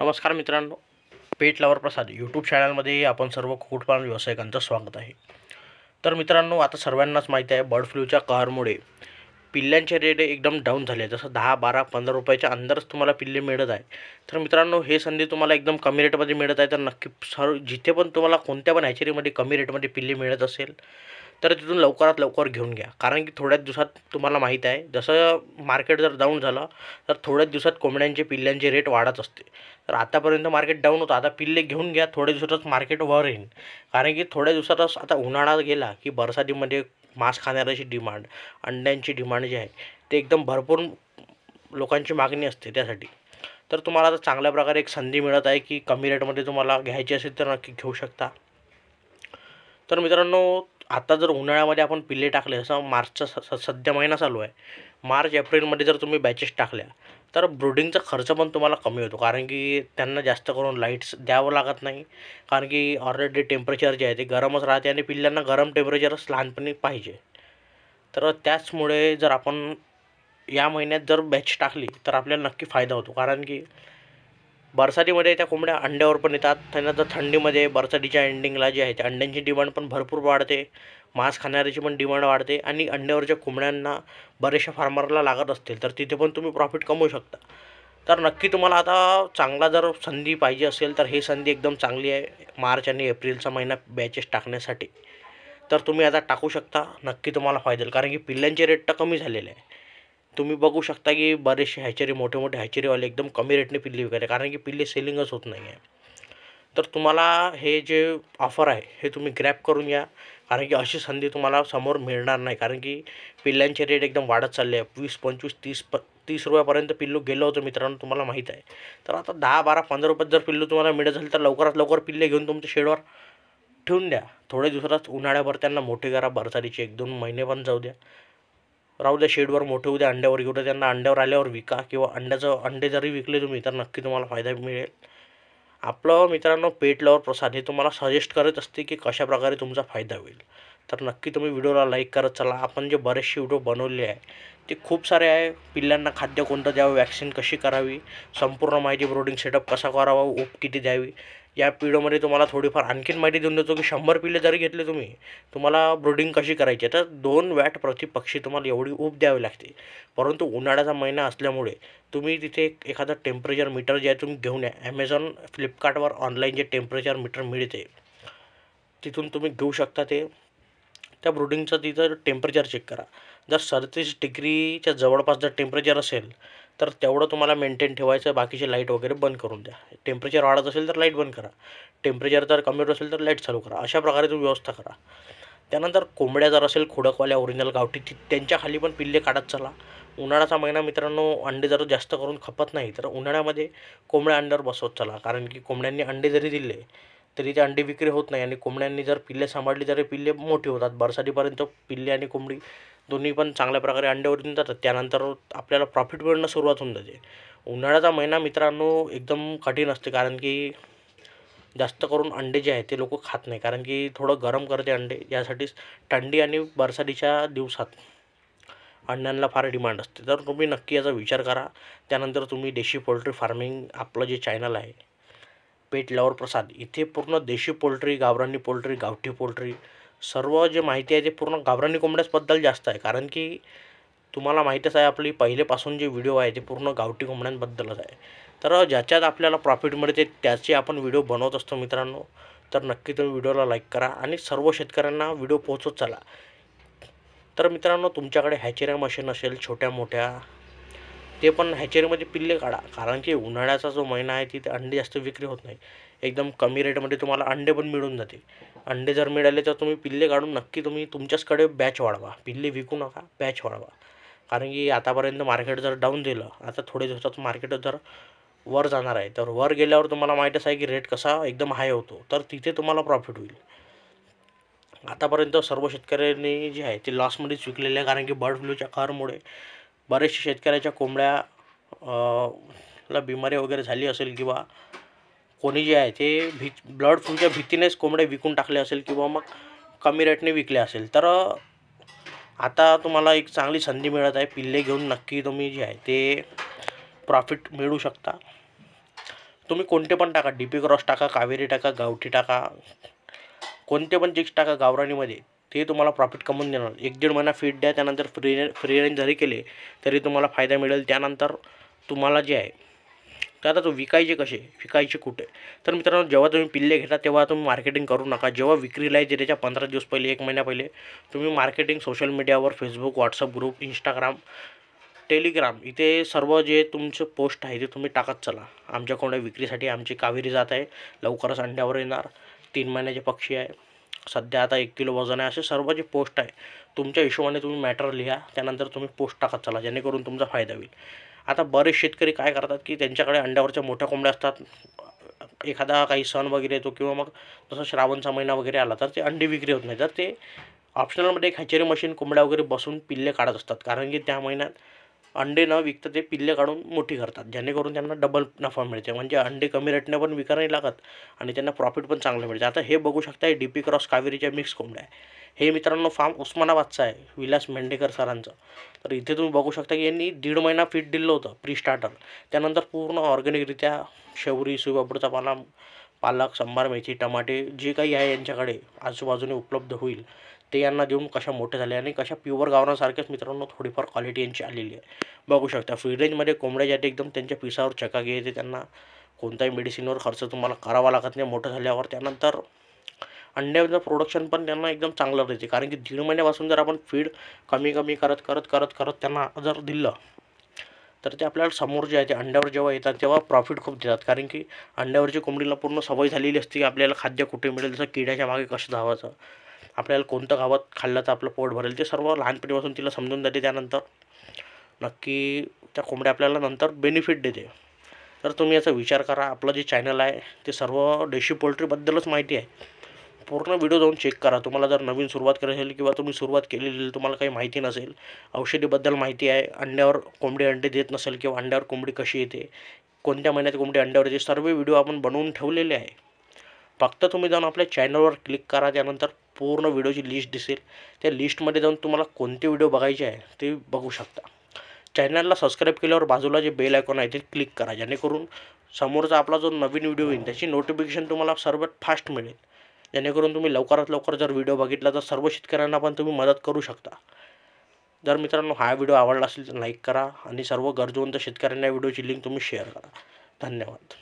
नमस्कार मित्रांनो पेट लवर प्रसाद यूट्यूब चॅनलमध्ये आपण सर्व कुक्कुटपालन व्यावसायिकांचं स्वागत आहे तर मित्रांनो आता सर्वांनाच माहिती आहे बर्ड फ्लूच्या कहरमुळे पिल्ल्यांचे रेट एकदम डाऊन झाले जसं दहा बारा पंधरा रुपयाच्या अंदरच तुम्हाला पिल्ले मिळत आहे तर मित्रांनो हे संधी तुम्हाला एकदम कमी रेटमध्ये मिळत आहे तर नक्की सर्व जिथे पण तुम्हाला कोणत्या पण हॅचरीमध्ये कमी रेटमध्ये पिल्ले मिळत असेल तर तिथून लवकरात लवकर घेऊन घ्या कारण की थोड्याच दिवसात तुम्हाला माहीत आहे जसं मार्केट जर डाऊन झालं तर थोड्याच दिवसात कोंबड्यांचे पिल्ल्यांचे रेट वाढत असते तर आतापर्यंत मार्केट डाऊन होतं आता पिल्ले घेऊन घ्या थोड्या दिवसातच मार्केट वर येईल कारण की थोड्या दिवसातच आता उन्हाळा गेला की बरसातीमध्ये मांस खाणाऱ्याची डिमांड अंड्यांची डिमांड जी आहे ते एकदम भरपूर लोकांची मागणी असते त्यासाठी तर तुम्हाला आता चांगल्या प्रकारे एक संधी मिळत आहे की कमी रेटमध्ये तुम्हाला घ्यायची असेल तर नक्की घेऊ शकता तर मित्रांनो आता जर उन्हाळ्यामध्ये आपण पिल्ले टाकले जसं मार्चचा स स सध्या महिना चालू आहे मार्च एप्रिलमध्ये जर तुम्ही बॅचेस टाकल्या तर ब्रुडिंगचा खर्च पण तुम्हाला कमी होतो कारण की त्यांना जास्त करून लाईट्स द्यावं लागत नाही कारण की ऑलरेडी टेम्परेचर जे आहे ते गरमच राहते आणि पिल्ल्यांना गरम टेम्परेचरच लहानपणी पाहिजे तर त्याचमुळे जर आपण या महिन्यात जर बॅच टाकली तर आपल्याला नक्की फायदा होतो कारण की बरसातीमध्ये त्या कोंबड्या अंड्यावर पण येतात त्यानंतर थंडीमध्ये बरसातीच्या एंडिंगला जे आहे त्या अंड्यांची डिमांड पण भरपूर वाढते मांस खाणाऱ्याची पण डिमांड वाढते आणि अंड्यावरच्या कोंबड्यांना बरेचशा फार्मरला लागत असतील तर तिथे पण तुम्ही प्रॉफिट कमवू शकता तर नक्की तुम्हाला आता चांगला जर संधी पाहिजे असेल तर ही संधी एकदम चांगली आहे मार्च आणि एप्रिलचा महिना बॅचेस टाकण्यासाठी तर तुम्ही आता टाकू शकता नक्की तुम्हाला फायदा कारण की पिल्ल्यांचे रेट तर कमी झालेले आहे तुम्ही बघू शकता की बरेचसे हॅचरी मोठे मोठे हॅचरीवाले एकदम कमी रेटने पिल्ले विकायचे कारण की पिल्ले सेलिंगच होत नाही आहे तर तुम्हाला हे जे ऑफर आहे हे तुम्ही ग्रॅप करून घ्या कारण की अशी संधी तुम्हाला समोर मिळणार नाही कारण की पिल्ल्यांचे रेट एकदम वाढत चालले आहे वीस पंचवीस तीस प तीस रुपयापर्यंत पिल्लू गेलं होतं मित्रांनो तुम्हाला माहीत आहे तर आता दहा बारा पंधरा रुपयात जर पिल्लू तुम्हाला मिळत असेल तर लवकरात लवकर पिल्ले घेऊन तुमच्या शेडवर ठेवून द्या थोडे दिवसात उन्हाळ्याभर त्यांना मोठे करा बरसारीचे एक दोन महिने पण जाऊ द्या राहू द्या शेडवर मोठे द्या अंड्यावर घेऊ द्या त्यांना अंड्यावर आल्यावर विका किंवा अंड्याचं अंडे जरी विकले तुम्ही तर नक्की तुम्हाला फायदा मिळेल आपलं मित्रांनो पेट लवर प्रसाद हे तुम्हाला सजेस्ट करत असते की कशाप्रकारे तुमचा फायदा होईल तर नक्की तुम्ही व्हिडिओला लाईक करत चला आपण जे बरेचसे व्हिडिओ बनवले आहे ते खूप सारे आहे पिल्लांना खाद्य कोणतं द्यावं वॅक्सिन कशी करावी संपूर्ण माहिती ब्रोडिंग सेटअप कसा करावा उप किती द्यावी या पिढीमध्ये तुम्हाला थोडीफार आणखीन माहिती देऊन देतो की शंभर पिल्ले जरी घेतले तुम्ही तुम्हाला ब्रोडिंग कशी करायची तर दोन वॅट प्रति पक्षी तुम्हाला एवढी उप द्यावी लागते परंतु उन्हाळ्याचा महिना असल्यामुळे तुम्ही तिथे एखादं टेम्परेचर मीटर जे आहे तुम्ही घेऊन या ॲमेझॉन फ्लिपकार्टवर ऑनलाईन जे टेम्परेचर मीटर मिळते तिथून तुम्ही घेऊ शकता ते त्या ब्रुडिंगचं तिथं टेम्परेचर चेक करा जर सदतीस डिग्रीच्या जवळपास जर टेम्परेचर असेल तर तेवढं तुम्हाला मेंटेन ठेवायचं बाकीचे लाईट वगैरे बंद करून द्या टेम्परेचर वाढत असेल तर लाईट बंद करा टेम्परेचर जर कमी होत असेल तर लाईट चालू करा अशा प्रकारे तुम्ही व्यवस्था करा त्यानंतर कोंबड्या जर असेल खोडकवाल्या ओरिजिनल गावठी ती त्यांच्या खाली पण पिल्ले काढत चला उन्हाळ्याचा महिना मित्रांनो अंडे जर जास्त करून खपत नाही तर उन्हाळ्यामध्ये कोंबड्या अंड्यावर बसवत चला कारण की कोंबड्यांनी अंडे जरी दिले तरी ते अंडी विक्री होत नाही आणि कोंबड्यांनी जर पिल्ले सांभाळली तर पिल्ले मोठी होतात बरसातीपर्यंत पिल्ले आणि कोंबडी दोन्ही पण चांगल्या प्रकारे अंडे देऊन जातात त्यानंतर आपल्याला प्रॉफिट मिळणं सुरुवात होऊन जाते उन्हाळ्याचा महिना मित्रांनो एकदम कठीण असते कारण की जास्त करून अंडे जे आहे ते लोक खात नाही कारण की थोडं गरम करते अंडे यासाठीच थंडी आणि बरसातीच्या दिवसात अंड्यांना फार डिमांड असते तर तुम्ही नक्की याचा विचार करा त्यानंतर तुम्ही देशी पोल्ट्री फार्मिंग आपलं जे चॅनल आहे पेटल्यावर प्रसाद इथे पूर्ण देशी पोल्ट्री गावरानी पोल्ट्री गावठी पोल्ट्री सर्व जे माहिती आहे ते पूर्ण गावरानी कोंबड्याचबद्दल जास्त आहे कारण की तुम्हाला माहीतच आहे आपली पहिलेपासून जे व्हिडिओ आहे ते पूर्ण गावठी कोंबड्यांबद्दलच आहे तर ज्याच्यात आपल्याला प्रॉफिट मिळते त्याचे आपण व्हिडिओ बनवत असतो मित्रांनो तर नक्की तुम्ही व्हिडिओला लाईक करा आणि सर्व शेतकऱ्यांना व्हिडिओ पोहोचत चला तर मित्रांनो तुमच्याकडे हॅचेऱ्या मशीन असेल छोट्या मोठ्या ते पण हॅचरीमध्ये पिल्ले काढा कारण की उन्हाळ्याचा जो महिना आहे तिथे अंडे जास्त विक्री होत नाही एकदम कमी रेटमध्ये तुम्हाला अंडे पण मिळून जातील अंडे जर मिळाले तर तुम्ही पिल्ले काढून नक्की तुम्ही तुमच्याचकडे बॅच वाढवा पिल्ले विकू नका बॅच वाढवा कारण की आतापर्यंत मार्केट जर डाऊन दिलं आता थोडे दिवसात मार्केट जर वर जाणार आहे तर वर गेल्यावर तुम्हाला माहीतच आहे की रेट कसा एकदम हाय होतो तर तिथे तुम्हाला प्रॉफिट होईल आतापर्यंत सर्व शेतकऱ्यांनी जे आहे ते लॉसमध्येच विकलेले आहे कारण की बर्ड फ्लूच्या कारमुळे बऱ्याचशा शेतकऱ्याच्या कोंबड्या ला बिमारी वगैरे झाली असेल किंवा कोणी जे आहे ते भी ब्लड फ्लूच्या भीतीनेच कोंबडे विकून टाकले असेल किंवा मग कमी रेटने विकले असेल तर आता तुम्हाला एक चांगली संधी मिळत आहे पिल्ले घेऊन नक्की तुम्ही जे आहे ते प्रॉफिट मिळू शकता तुम्ही कोणते पण टाका डी पी क्रॉस टाका कावेरी टाका गावठी टाका कोणते पण चिक्स टाका गावराणीमध्ये ते तुम्हाला प्रॉफिट कमवून देणार एक दीड महिना फीड द्या त्यानंतर फ्री फ्री रेंज जरी केले तरी तुम्हाला फायदा मिळेल त्यानंतर तुम्हाला जे आहे तर आता तो विकायचे कसे विकायचे कुठे तर मित्रांनो जेव्हा तुम्ही पिल्ले घेता तेव्हा तुम्ही मार्केटिंग करू नका जेव्हा विक्रीला येते त्याच्या पंधरा दिवस पहिले एक महिन्या पहिले तुम्ही मार्केटिंग सोशल मीडियावर Facebook WhatsApp group Instagram Telegram इथे सर्व जे तुमचं पोस्ट आहे ते तुम्ही टाकत चला आमच्याकडे विक्रीसाठी आमची कावेरी जात आहे लवकरच अंड्यावर येणार तीन महिन्याचे पक्षी आहे सध्या आता एक किलो वजन आहे असे सर्व जे पोस्ट आहे तुमच्या हिशोबाने तुम्ही मॅटर लिहा त्यानंतर तुम्ही पोस्ट टाकत चला जेणेकरून तुमचा फायदा होईल आता बरेच शेतकरी काय करतात की त्यांच्याकडे अंड्यावरच्या मोठ्या कोंबड्या असतात एखादा काही सण वगैरे येतो किंवा मग जसं श्रावणचा महिना वगैरे आला तर ते अंडी विक्री होत नाही तर ते ऑप्शनलमध्ये एक हॅचरी मशीन कोंबड्या वगैरे बसून पिल्ले काढत असतात कारण की त्या महिन्यात अंडे न विकतं ते पिल्ले काढून मोठी करतात जेणेकरून त्यांना डबल नफा मिळते म्हणजे अंडे कमी रेटने पण विकायला नाही लागत आणि त्यांना प्रॉफिट पण चांगलं मिळते आता हे बघू शकता हे डी पी क्रॉस कावेरीच्या मिक्स कोंबड्या हे मित्रांनो फार्म उस्मानाबादचं आहे विलास मेंढेकर सरांचं तर इथे तुम्ही बघू शकता की यांनी दीड महिना फीट दिलं होतं प्री स्टार्टर त्यानंतर पूर्ण ऑर्गॅनिकरित्या शेवरी सुईबाबडचा पाला पालक संभार मेथी टमाटे जे काही आहे यांच्याकडे आजूबाजूने उपलब्ध होईल ते यांना देऊन कशा मोठ्या झाले आणि कशा प्युअर गावरांसारख्याच मित्रांनो थोडीफार क्वालिटी यांची आलेली आहे बघू शकता फ्री रेंजमध्ये कोंबड्या ज्या एकदम त्यांच्या पिसावर चका येते त्यांना कोणताही मेडिसिनवर खर्च तुम्हाला करावा लागत नाही मोठं झाल्यावर त्यानंतर अंड्यावर प्रोडक्शन पण त्यांना एकदम चांगलं राहते कारण की दीड महिन्यापासून जर आपण फीड कमी कमी करत करत करत करत त्यांना जर दिलं तर ते आपल्याला समोर जे आहे ते अंड्यावर जेव्हा येतात तेव्हा प्रॉफिट खूप देतात कारण की अंड्यावरची कोंबडीला पूर्ण सवय झालेली असते की आपल्याला खाद्य कुठे मिळेल जसं किड्याच्या मागे कसं धावायचं आपल्याला कोणतं गावात खाल्लं तर आपलं पोट भरेल ते सर्व लहानपणीपासून तिला समजून देते त्यानंतर नक्की त्या कोंबड्या आपल्याला नंतर बेनिफिट देते तर तुम्ही याचा विचार करा आपलं जे चॅनल आहे ते सर्व देशी पोल्ट्रीबद्दलच माहिती आहे पूर्ण व्हिडिओ जाऊन चेक करा तुम्हाला जर नवीन सुरुवात करायची असेल किंवा तुम्ही सुरुवात केलेली तुम्हाला काही माहिती नसेल औषधीबद्दल माहिती आहे अंड्यावर कोंबडी अंडे देत नसेल किंवा अंड्यावर कोंबडी कशी येते कोणत्या महिन्यात कोंबडी अंड्यावर येते सर्व व्हिडिओ आपण बनवून ठेवलेले आहे फक्त तुम्ही जाऊन आपल्या चॅनलवर क्लिक करा त्यानंतर पूर्ण व्हिडिओची लिस्ट दिसेल त्या लिस्टमध्ये जाऊन तुम्हाला कोणते व्हिडिओ बघायचे आहे ते बघू शकता चॅनलला सबस्क्राईब केल्यावर बाजूला जे बेल आयकॉन आहे ते क्लिक करा जेणेकरून समोरचा आपला जो नवीन व्हिडिओ येईल त्याची नोटिफिकेशन तुम्हाला सर्वात फास्ट मिळेल जेणेकरून तुम्ही लवकरात लवकर जर व्हिडिओ बघितला तर सर्व शेतकऱ्यांना पण तुम्ही मदत करू शकता जर मित्रांनो हा व्हिडिओ आवडला असेल तर लाईक करा आणि सर्व गरजवंत शेतकऱ्यांना व्हिडिओची लिंक तुम्ही शेअर करा धन्यवाद